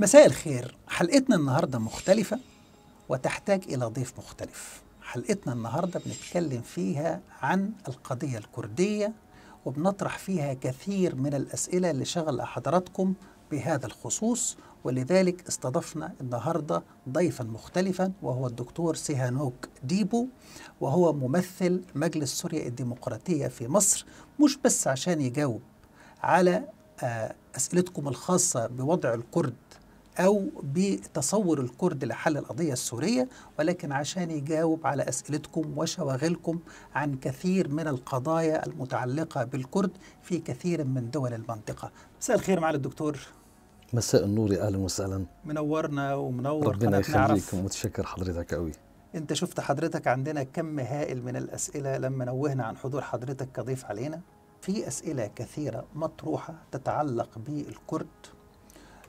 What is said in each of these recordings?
مساء الخير حلقتنا النهارده مختلفة وتحتاج إلى ضيف مختلف حلقتنا النهارده بنتكلم فيها عن القضية الكردية وبنطرح فيها كثير من الأسئلة اللي شغل حضراتكم بهذا الخصوص ولذلك استضفنا النهارده ضيفا مختلفا وهو الدكتور سيهانوك ديبو وهو ممثل مجلس سوريا الديمقراطية في مصر مش بس عشان يجاوب على آه، أسئلتكم الخاصة بوضع الكرد أو بتصور الكرد لحل القضية السورية ولكن عشان يجاوب على أسئلتكم وشواغلكم عن كثير من القضايا المتعلقة بالكرد في كثير من دول المنطقة مساء الخير معالي الدكتور مساء النور يا اهلا وسهلا منورنا ومنور ربنا يخليك متشكر حضرتك قوي انت شفت حضرتك عندنا كم هائل من الاسئله لما نوهنا عن حضور حضرتك كضيف علينا في اسئله كثيره مطروحه تتعلق بالكرد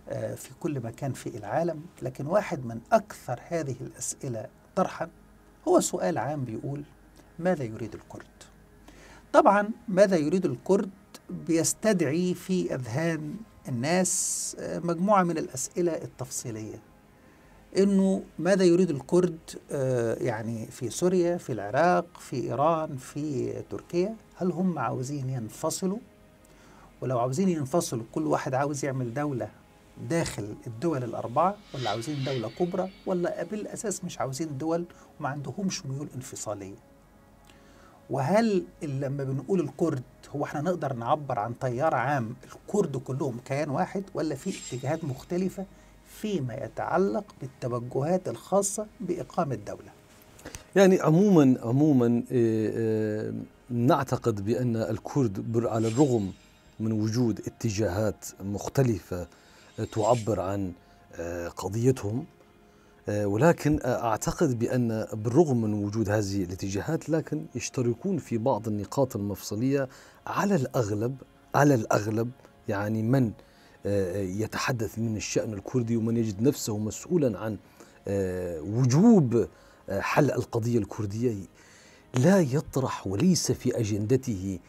آه، في كل مكان في العالم لكن واحد من أكثر هذه الأسئلة طرحا هو سؤال عام بيقول ماذا يريد الكرد؟ طبعا ماذا يريد الكرد بيستدعي في أذهان الناس آه، مجموعة من الأسئلة التفصيلية انه ماذا يريد الكرد آه، يعني في سوريا في العراق في ايران في تركيا هل هم عاوزين ينفصلوا ولو عاوزين ينفصلوا كل واحد عاوز يعمل دوله داخل الدول الأربعة ولا عاوزين دولة كبرى ولا بالأساس مش عاوزين دول وما عندهمش ميول انفصالية وهل لما بنقول الكرد هو احنا نقدر نعبر عن تيار عام الكرد كلهم كيان واحد ولا في اتجاهات مختلفة فيما يتعلق بالتوجهات الخاصة بإقامة دولة يعني عموما عموما آه، آه، نعتقد بأن الكرد على الرغم من وجود اتجاهات مختلفة تعبر عن آه، قضيتهم آه، ولكن آه، أعتقد بأن بالرغم من وجود هذه الاتجاهات لكن يشتركون في بعض النقاط المفصلية على الأغلب على الأغلب يعني من يتحدث من الشأن الكردي ومن يجد نفسه مسؤولا عن وجوب حل القضية الكردية لا يطرح وليس في أجندته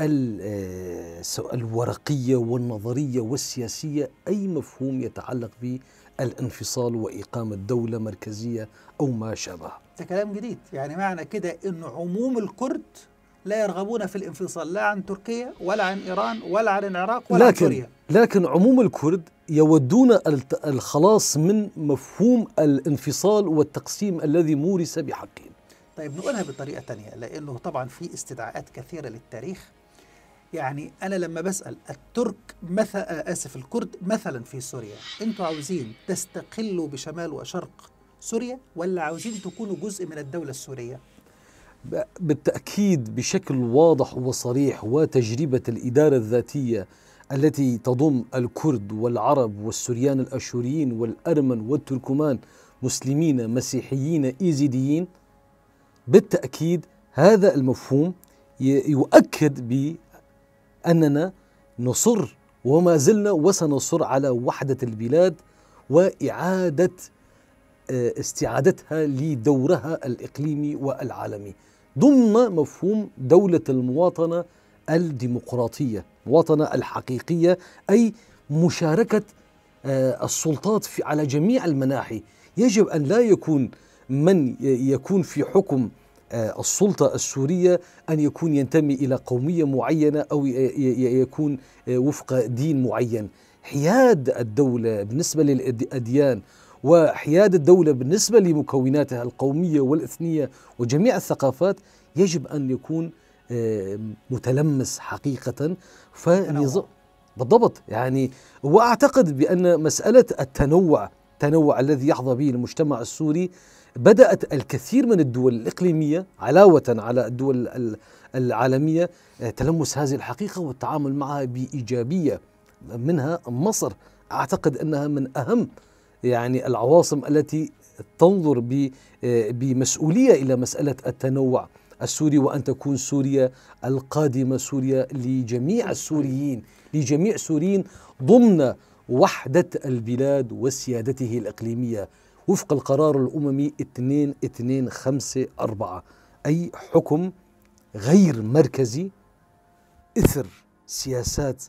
آه، الورقية والنظرية والسياسية أي مفهوم يتعلق بالانفصال وإقامة دولة مركزية أو ما شابه ده كلام جديد يعني معنى كده أن عموم الكرد لا يرغبون في الانفصال لا عن تركيا ولا عن إيران ولا عن العراق ولا لكن عن سوريا لكن عموم الكرد يودون الخلاص من مفهوم الانفصال والتقسيم الذي مورس بحقهم طيب نقولها بطريقة تانية لأنه طبعا في استدعاءات كثيرة للتاريخ يعني أنا لما بسأل الترك مثل آه، آسف الكرد مثلا في سوريا أنتوا عاوزين تستقلوا بشمال وشرق سوريا ولا عاوزين تكونوا جزء من الدولة السورية؟ بالتأكيد بشكل واضح وصريح وتجربة الإدارة الذاتية التي تضم الكرد والعرب والسوريان الأشوريين والأرمن والتركمان مسلمين مسيحيين إيزيديين بالتأكيد هذا المفهوم يؤكد أننا نصر وما زلنا وسنصر على وحدة البلاد وإعادة آه، استعادتها لدورها الإقليمي والعالمي ضمن مفهوم دولة المواطنة الديمقراطية مواطنة الحقيقية أي مشاركة آه، السلطات في على جميع المناحي يجب أن لا يكون من يكون في حكم آه، السلطة السورية أن يكون ينتمي إلى قومية معينة أو يكون آه، وفق دين معين حياد الدولة بالنسبة للأديان وحياد الدولة بالنسبة لمكوناتها القومية والإثنية وجميع الثقافات يجب أن يكون آه، متلمس حقيقة فنظام بالضبط يعني واعتقد بان مساله التنوع التنوع الذي يحظى به المجتمع السوري بدأت الكثير من الدول الإقليمية علاوة على الدول العالمية آه، تلمس هذه الحقيقة والتعامل معها بإيجابية منها مصر أعتقد أنها من أهم يعني العواصم التي تنظر آه، بمسؤولية إلى مسألة التنوع السوري وأن تكون سوريا القادمة سوريا لجميع السوريين لجميع السوريين ضمن وحدة البلاد وسيادته الإقليمية وفق القرار الأممي 2254 أي حكم غير مركزي إثر سياسات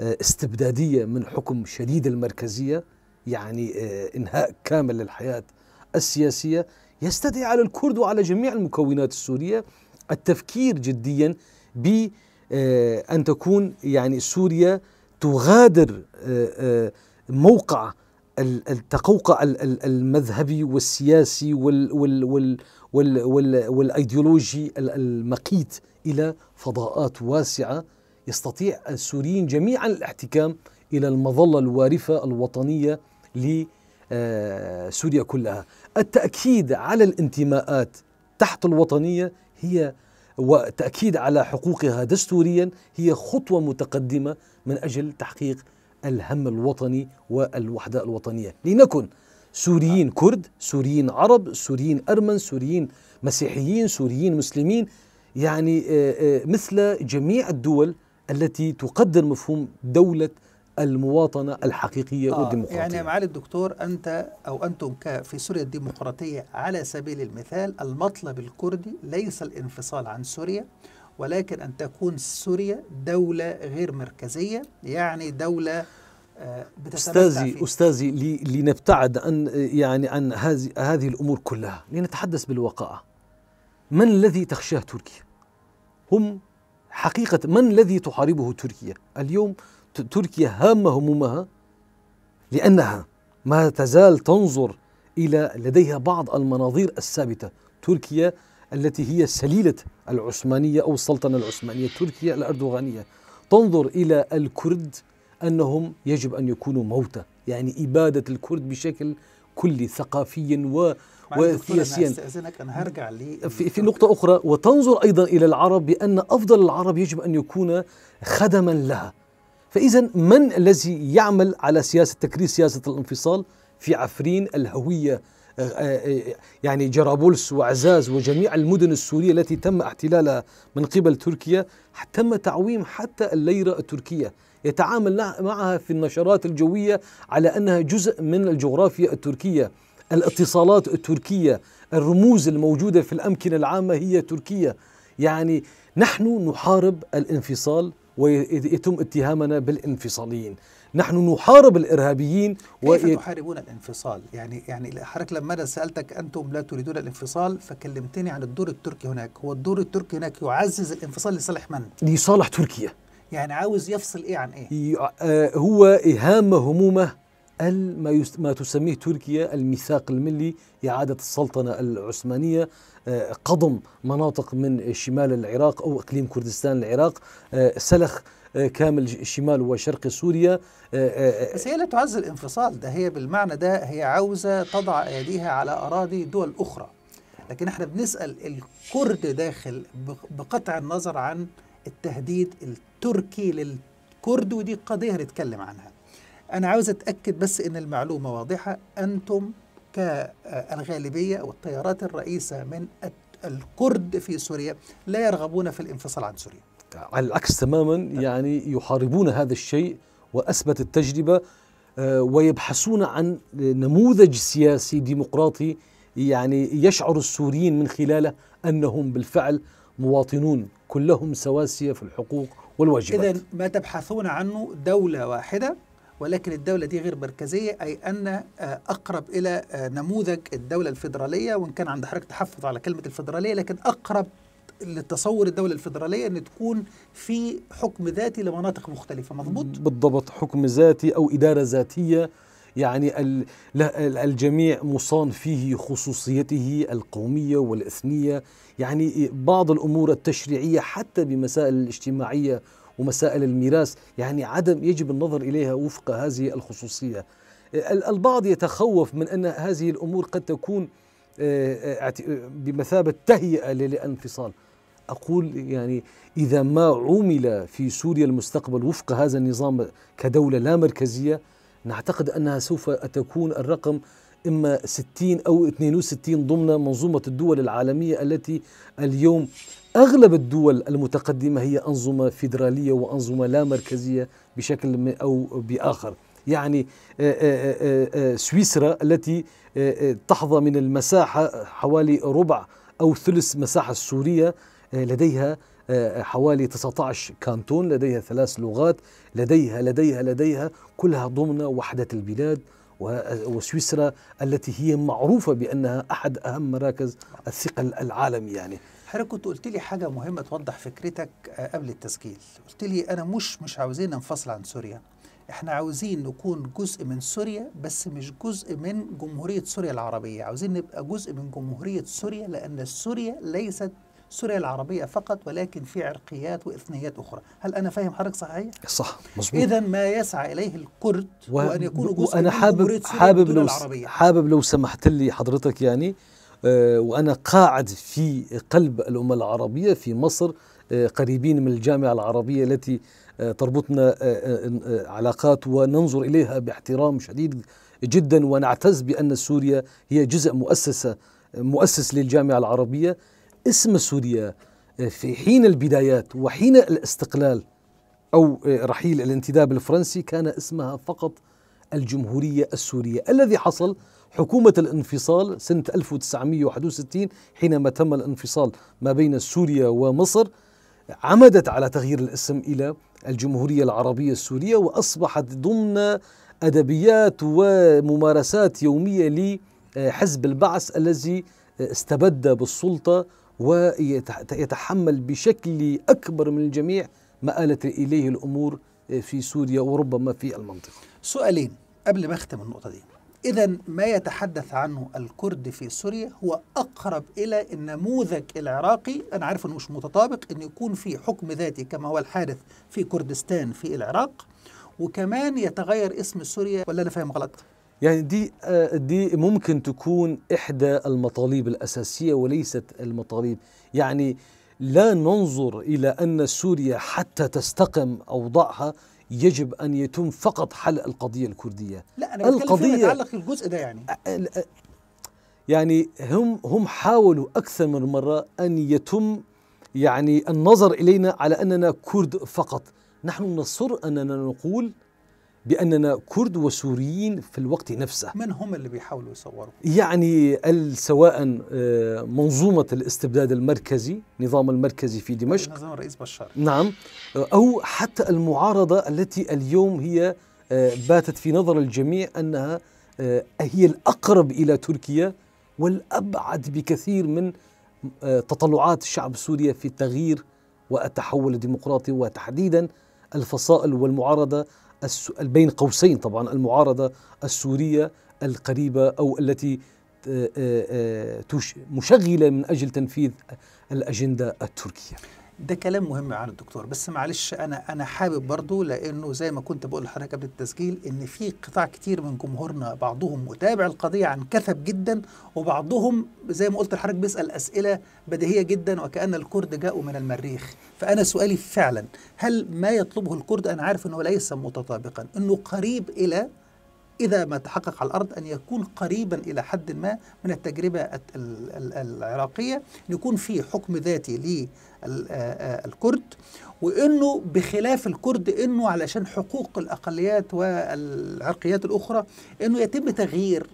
آه، استبدادية من حكم شديد المركزية يعني آه، إنهاء كامل للحياة السياسية يستدعي على الكرد وعلى جميع المكونات السورية التفكير جديا بأن آه، تكون يعني سوريا تغادر موقع التقوقع المذهبي والسياسي وال وال وال وال وال والايديولوجي المقيت الى فضاءات واسعه يستطيع السوريين جميعا الاحتكام الى المظله الوارفه الوطنيه لسوريا آه، كلها. التاكيد على الانتماءات تحت الوطنيه هي وتاكيد على حقوقها دستوريا هي خطوه متقدمه من اجل تحقيق الهم الوطني والوحدة الوطنية لنكن سوريين كرد سوريين عرب سوريين أرمن سوريين مسيحيين سوريين مسلمين يعني آه، آه، مثل جميع الدول التي تقدر مفهوم دولة المواطنة الحقيقية آه والديمقراطية يعني معالي الدكتور أنت أو أنتم في سوريا الديمقراطية على سبيل المثال المطلب الكردي ليس الانفصال عن سوريا ولكن أن تكون سوريا دولة غير مركزية يعني دولة آه، استاذي فيه. استاذي لنبتعد عن يعني عن هذه هذه الامور كلها لنتحدث بالوقائع من الذي تخشاه تركيا هم حقيقه من الذي تحاربه تركيا اليوم تركيا هامه همومها لانها ما تزال تنظر الى لديها بعض المناظير الثابته تركيا التي هي سليلة العثمانية أو السلطنة العثمانية تركيا الأردوغانية تنظر إلى الكرد أنهم يجب أن يكونوا موتى يعني إبادة الكرد بشكل كلي ثقافيا و وسياسيا استاذنك انا هرجع في, في نقطه اخرى وتنظر ايضا الى العرب بان افضل العرب يجب ان يكون خدما لها فاذا من الذي يعمل على سياسه تكريس سياسه الانفصال في عفرين الهويه آه، آه، آه، يعني جرابولس وعزاز وجميع المدن السورية التي تم احتلالها من قبل تركيا تم تعويم حتى الليرة التركية يتعامل معها في النشرات الجوية على أنها جزء من الجغرافيا التركية الاتصالات التركية الرموز الموجودة في الأمكنة العامة هي تركيا يعني نحن نحارب الانفصال ويتم اتهامنا بالانفصاليين نحن نحارب الارهابيين كيف و... تحاربون الانفصال يعني يعني حضرتك لما انا سالتك انتم لا تريدون الانفصال فكلمتني عن الدور التركي هناك هو الدور التركي هناك يعزز الانفصال لصالح من لصالح تركيا يعني عاوز يفصل ايه عن ايه آه هو اهام همومه ما, يست... ما تسميه تركيا الميثاق الملي إعادة السلطنة العثمانية آه، قضم مناطق من شمال العراق أو إقليم كردستان العراق آه، سلخ آه، كامل شمال وشرق سوريا آه، آه، بس هي لا تعز الانفصال ده هي بالمعنى ده هي عاوزة تضع أيديها على أراضي دول أخرى لكن احنا بنسأل الكرد داخل بقطع النظر عن التهديد التركي للكرد ودي قضية هنتكلم عنها أنا عاوز أتأكد بس إن المعلومة واضحة أنتم كالغالبية والطيارات الرئيسة من الكرد في سوريا لا يرغبون في الانفصال عن سوريا على العكس تماما يعني يحاربون هذا الشيء واثبت التجربه آه، ويبحثون عن نموذج سياسي ديمقراطي يعني يشعر السوريين من خلاله انهم بالفعل مواطنون كلهم سواسيه في الحقوق والواجبات. اذا ما تبحثون عنه دوله واحده ولكن الدولة دي غير مركزية أي أن آه، أقرب إلى آه، نموذج الدولة الفيدرالية وإن كان عند حضرتك تحفظ على كلمة الفيدرالية لكن أقرب التصور الدوله الفدراليه ان تكون في حكم ذاتي لمناطق مختلفه مضبوط؟ بالضبط حكم ذاتي او اداره ذاتيه يعني الجميع مصان فيه خصوصيته القوميه والاثنيه يعني بعض الامور التشريعيه حتى بمسائل الاجتماعيه ومسائل الميراث يعني عدم يجب النظر اليها وفق هذه الخصوصيه البعض يتخوف من ان هذه الامور قد تكون آه، آه، آه، بمثابه تهيئه للانفصال أقول يعني إذا ما عُمل في سوريا المستقبل وفق هذا النظام كدولة لا مركزية نعتقد أنها سوف تكون الرقم إما 60 أو 62 ضمن منظومة الدول العالمية التي اليوم أغلب الدول المتقدمة هي أنظمة فيدرالية وأنظمة لا مركزية بشكل أو بآخر يعني آه، آه، آه، سويسرا التي تحظى من المساحة حوالي ربع أو ثلث مساحة السورية لديها آه، آه، حوالي 19 كانتون لديها ثلاث لغات لديها لديها لديها كلها ضمن وحدة البلاد آه، وسويسرا التي هي معروفة بأنها أحد أهم مراكز الثقل العالمي يعني حضرتك كنت قلت لي حاجة مهمة توضح فكرتك قبل التسجيل قلت لي أنا مش مش عاوزين ننفصل عن سوريا احنا عاوزين نكون جزء من سوريا بس مش جزء من جمهورية سوريا العربية عاوزين نبقى جزء من جمهورية سوريا لأن سوريا ليست سوريا العربية فقط ولكن في عرقيات وإثنيات أخرى هل أنا فاهم حضرتك صحيح؟ صح مظبوط إذا ما يسعى إليه الكرد و... وأن يكونوا جزء من حابب حابب لو العربية. حابب لو سمحت لي حضرتك يعني آه وأنا قاعد في قلب الأمة العربية في مصر آه قريبين من الجامعة العربية التي آه تربطنا آه، آه، آه، علاقات وننظر إليها باحترام شديد جدا ونعتز بأن سوريا هي جزء مؤسسة مؤسس للجامعة العربية اسم سوريا آه، في حين البدايات وحين الاستقلال أو آه، رحيل الانتداب الفرنسي كان اسمها فقط الجمهورية السورية الذي حصل حكومة الانفصال سنة 1961 حينما تم الانفصال ما بين سوريا ومصر عمدت على تغيير الاسم إلى الجمهورية العربية السورية وأصبحت ضمن أدبيات وممارسات يومية لحزب البعث الذي آه، استبد بالسلطة ويتحمل بشكل أكبر من الجميع ما آلت إليه الأمور في سوريا وربما في المنطقة سؤالين قبل ما أختم النقطة دي إذا ما يتحدث عنه الكرد في سوريا هو أقرب إلى النموذج العراقي أنا عارف أنه مش متطابق أن يكون في حكم ذاتي كما هو الحادث في كردستان في العراق وكمان يتغير اسم سوريا ولا أنا فاهم غلط؟ يعني دي آه، دي ممكن تكون إحدى المطالب الأساسية وليست المطالب يعني لا ننظر إلى أن سوريا حتى تستقم أوضاعها يجب أن يتم فقط حل القضية الكردية لا أنا القضية يتعلق الجزء ده يعني يعني هم هم حاولوا أكثر من مرة أن يتم يعني النظر إلينا على أننا كرد فقط نحن نصر أننا نقول بأننا كرد وسوريين في الوقت نفسه من هم اللي بيحاولوا يصوروا؟ يعني سواء آه، منظومة الاستبداد المركزي نظام المركزي في دمشق نظام الرئيس بشار نعم آه، أو حتى المعارضة التي اليوم هي آه، باتت في نظر الجميع أنها هي الأقرب إلى تركيا والأبعد بكثير من تطلعات الشعب السوري في التغيير والتحول الديمقراطي وتحديدا الفصائل والمعارضة بين قوسين طبعا المعارضة السورية القريبة أو التي مشغلة من أجل تنفيذ الأجندة التركية ده كلام مهم عن الدكتور بس معلش انا انا حابب برضه لانه زي ما كنت بقول لحضرتك قبل التسجيل ان في قطاع كتير من جمهورنا بعضهم متابع القضيه عن كثب جدا وبعضهم زي ما قلت لحضرتك بيسال اسئله بديهيه جدا وكان الكرد جاؤوا من المريخ فانا سؤالي فعلا هل ما يطلبه الكرد انا عارف انه ليس متطابقا انه قريب الى إذا ما تحقق على الأرض أن يكون قريبا إلى حد ما من التجربة العراقية يكون في حكم ذاتي للكرد وانه بخلاف الكرد انه علشان حقوق الاقليات والعرقيات الاخرى انه يتم تغيير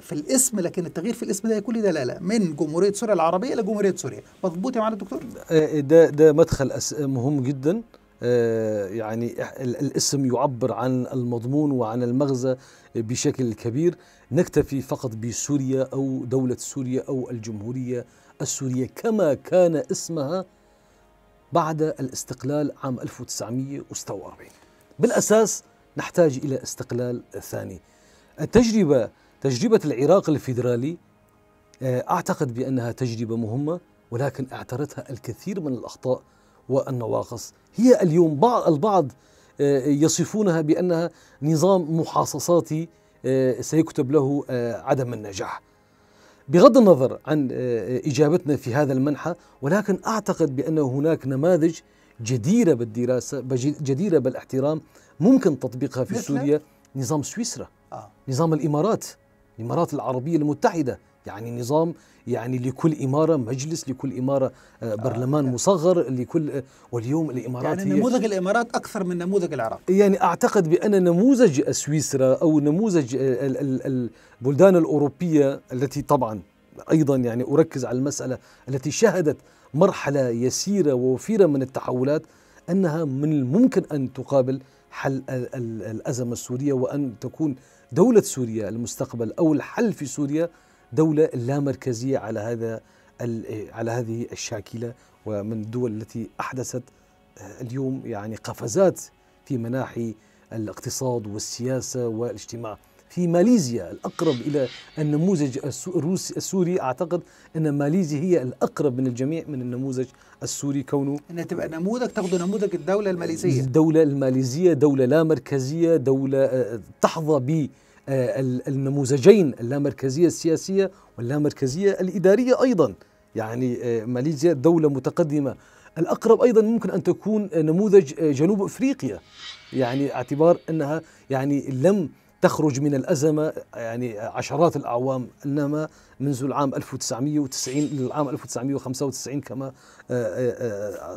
في الاسم لكن التغيير في الاسم ده يكون دلاله من جمهوريه سوريا العربيه الى جمهوريه سوريا مظبوط يا معالي الدكتور آه، آه، ده ده مدخل مهم جدا آه، يعني الاسم يعبر عن المضمون وعن المغزى بشكل كبير نكتفي فقط بسوريا أو دولة سوريا أو الجمهورية السورية كما كان اسمها بعد الاستقلال عام 1946 بالأساس نحتاج إلى استقلال ثاني التجربة تجربة العراق الفيدرالي آه، أعتقد بأنها تجربة مهمة ولكن اعترتها الكثير من الأخطاء والنواقص هي اليوم بعض البعض آه، يصفونها بأنها نظام محاصصاتي آه، سيكتب له آه، عدم النجاح بغض النظر عن إجابتنا في هذا المنحى ولكن أعتقد بأن هناك نماذج جديرة بالدراسة جديرة بالاحترام ممكن تطبيقها في سوريا نظام سويسرا نظام الإمارات الإمارات العربية المتحدة يعني نظام يعني لكل إمارة مجلس لكل إمارة آه، برلمان آه،, آه. مصغر لكل آه، واليوم الإمارات يعني نموذج الإمارات أكثر من نموذج العراق يعني أعتقد بأن نموذج سويسرا أو نموذج البلدان الأوروبية التي طبعا أيضا يعني أركز على المسألة التي شهدت مرحلة يسيرة ووفيرة من التحولات أنها من الممكن أن تقابل حل الأزمة السورية وأن تكون دولة سوريا المستقبل أو الحل في سوريا دولة لا مركزية على هذا على هذه الشاكلة ومن الدول التي أحدثت آه، اليوم يعني قفزات في مناحي الاقتصاد والسياسة والاجتماع في ماليزيا الأقرب إلى النموذج الروسي السوري أعتقد أن ماليزيا هي الأقرب من الجميع من النموذج السوري كونه أن تبقى نموذج تاخذ نموذج الدولة الماليزية الدولة الماليزية دولة لا مركزية دولة آه، تحظى ب آه، النموذجين اللامركزية السياسية واللامركزية الإدارية أيضا يعني آه، ماليزيا دولة متقدمة الأقرب أيضا ممكن أن تكون آه، نموذج جنوب أفريقيا يعني اعتبار أنها يعني لم تخرج من الأزمة يعني عشرات الأعوام إنما منذ العام 1990 للعام 1995 كما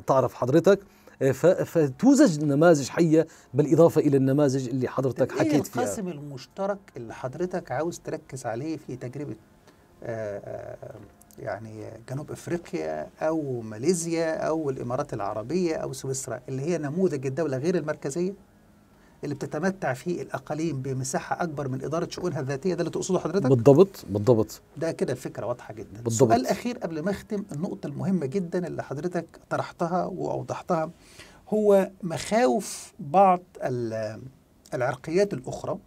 تعرف حضرتك آه، فتوزج نماذج حيه بالاضافه الى النماذج اللي حضرتك إيه حكيت فيها. ايه القاسم المشترك اللي حضرتك عاوز تركز عليه في تجربه آه، آه، يعني جنوب افريقيا او ماليزيا او الامارات العربيه او سويسرا اللي هي نموذج الدوله غير المركزيه؟ اللي بتتمتع فيه الاقاليم بمساحه اكبر من اداره شؤونها الذاتيه ده اللي تقصده حضرتك بالضبط بالضبط ده كده الفكره واضحه جدا بالضبط السؤال الاخير قبل ما اختم النقطه المهمه جدا اللي حضرتك طرحتها واوضحتها هو مخاوف بعض العرقيات الاخرى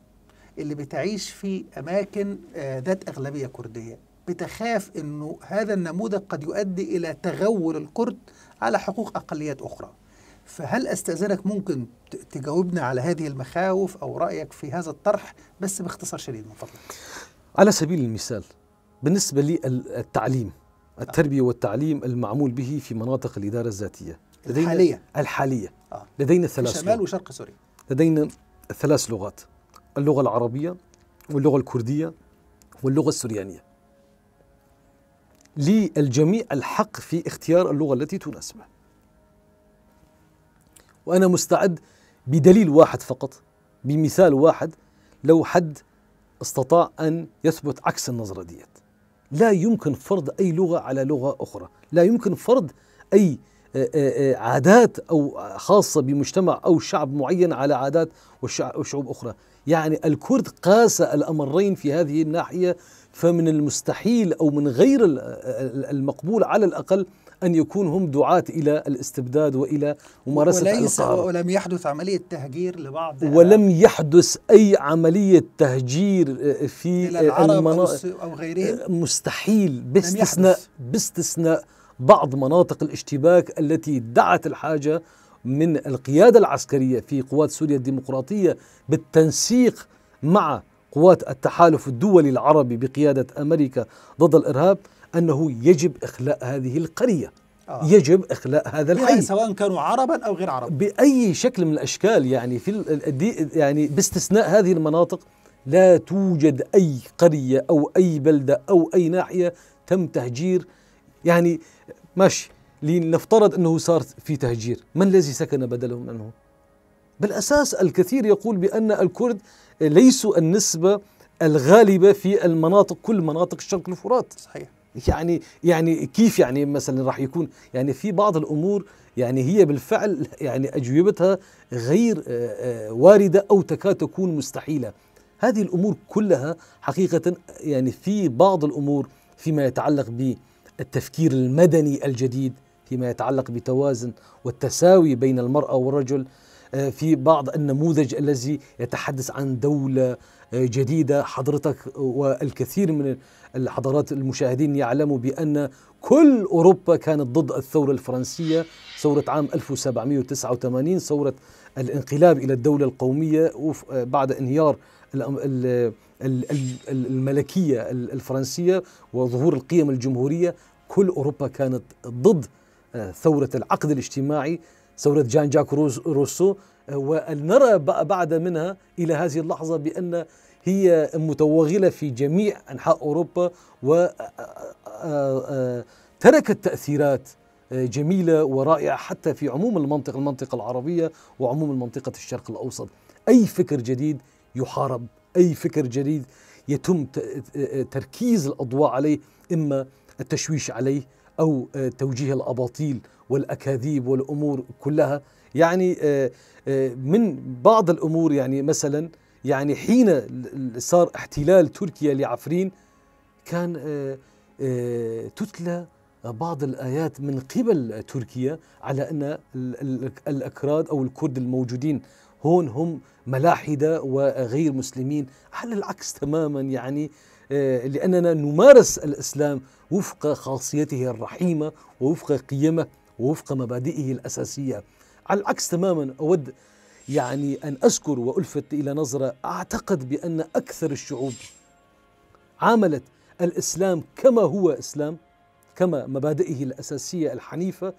اللي بتعيش في اماكن آه، ذات اغلبيه كرديه بتخاف انه هذا النموذج قد يؤدي الى تغول الكرد على حقوق اقليات اخرى فهل استاذنك ممكن تجاوبنا على هذه المخاوف او رايك في هذا الطرح بس باختصار شديد من فضلك على سبيل المثال بالنسبه للتعليم آه. التربيه والتعليم المعمول به في مناطق الاداره الذاتيه لدينا الحاليه الحاليه آه. لدينا ثلاث شمال وشرق سوريا لدينا ثلاث لغات اللغه العربيه واللغه الكرديه واللغه السريانيه للجميع الحق في اختيار اللغه التي تناسبه وأنا مستعد بدليل واحد فقط بمثال واحد لو حد استطاع أن يثبت عكس النظرة ديت لا يمكن فرض أي لغة على لغة أخرى لا يمكن فرض أي آه، آه، آه، عادات أو خاصة بمجتمع أو شعب معين على عادات وشعوب أخرى يعني الكرد قاس الأمرين في هذه الناحية فمن المستحيل أو من غير المقبول على الأقل أن يكون هم دعاة إلى الاستبداد وإلى ممارسة وليس القهر ولم يحدث عملية تهجير لبعض ولم يحدث أي عملية تهجير آه، في المناطق أو غيرهم آه، مستحيل باستثناء باستثناء بعض مناطق الاشتباك التي دعت الحاجة من القيادة العسكرية في قوات سوريا الديمقراطية بالتنسيق مع قوات التحالف الدولي العربي بقيادة أمريكا ضد الإرهاب انه يجب اخلاء هذه القريه آه. يجب اخلاء هذا الحي يعني سواء كانوا عربا او غير عرب باي شكل من الاشكال يعني في يعني باستثناء هذه المناطق لا توجد اي قريه او اي بلده او اي ناحيه تم تهجير يعني ماشي لنفترض انه صار في تهجير من الذي سكن بدلهم منه بالاساس الكثير يقول بان الكرد ليسوا النسبه الغالبه في المناطق كل مناطق الشرق الفرات صحيح يعني يعني كيف يعني مثلا راح يكون يعني في بعض الامور يعني هي بالفعل يعني اجوبتها غير آه، آه، وارده او تكاد تكون مستحيله هذه الامور كلها حقيقه يعني في بعض الامور فيما يتعلق بالتفكير المدني الجديد فيما يتعلق بتوازن والتساوي بين المراه والرجل آه، في بعض النموذج الذي يتحدث عن دولة آه، جديدة حضرتك والكثير من الحضارات المشاهدين يعلموا بأن كل أوروبا كانت ضد الثورة الفرنسية ثورة عام 1789 ثورة الانقلاب إلى الدولة القومية آه، بعد انهيار الملكية الفرنسية وظهور القيم الجمهورية كل أوروبا كانت ضد ثورة العقد الاجتماعي ثورة جان جاك روسو ونرى بعد منها إلى هذه اللحظة بأن هي متوغلة في جميع أنحاء أوروبا وتركت تأثيرات آه، جميلة ورائعة حتى في عموم المنطقة المنطقة العربية وعموم المنطقة الشرق الأوسط أي فكر جديد يحارب أي فكر جديد يتم آه، آه، تركيز الأضواء عليه إما التشويش عليه أو توجيه الأباطيل والاكاذيب والامور كلها يعني آه، آه، من بعض الامور يعني مثلا يعني حين صار احتلال تركيا لعفرين كان آه، تتلى بعض الآيات من قبل تركيا على أن الأكراد أو الكرد الموجودين هون هم ملاحدة وغير مسلمين على العكس تماما يعني لأننا نمارس الإسلام وفق خاصيته الرحيمة ووفق قيمه ووفق مبادئه الأساسية على العكس تماما أود يعني أن أذكر وألفت إلى نظرة أعتقد بأن أكثر الشعوب عاملت الإسلام كما هو إسلام كما مبادئه الأساسية الحنيفة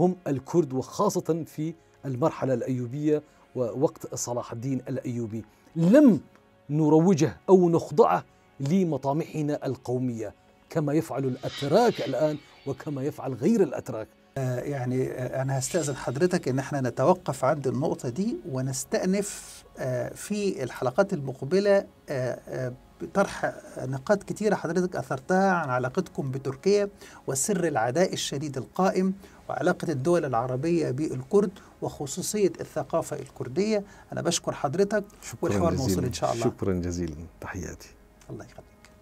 هم الكرد وخاصة في المرحلة الأيوبية ووقت صلاح الدين الأيوبي لم نروجه أو نخضعه لمطامحنا القومية كما يفعل الأتراك الآن وكما يفعل غير الأتراك آه، يعني آه، أنا هستأذن حضرتك إن احنا نتوقف عند النقطة دي ونستأنف آه، في الحلقات المقبلة بطرح نقاط كثيره حضرتك أثرتها عن علاقتكم بتركيا وسر العداء الشديد القائم وعلاقة الدول العربية بالكرد وخصوصية الثقافة الكردية أنا بشكر حضرتك والحوار موصول إن شاء الله شكرا جزيلا تحياتي الله يخليك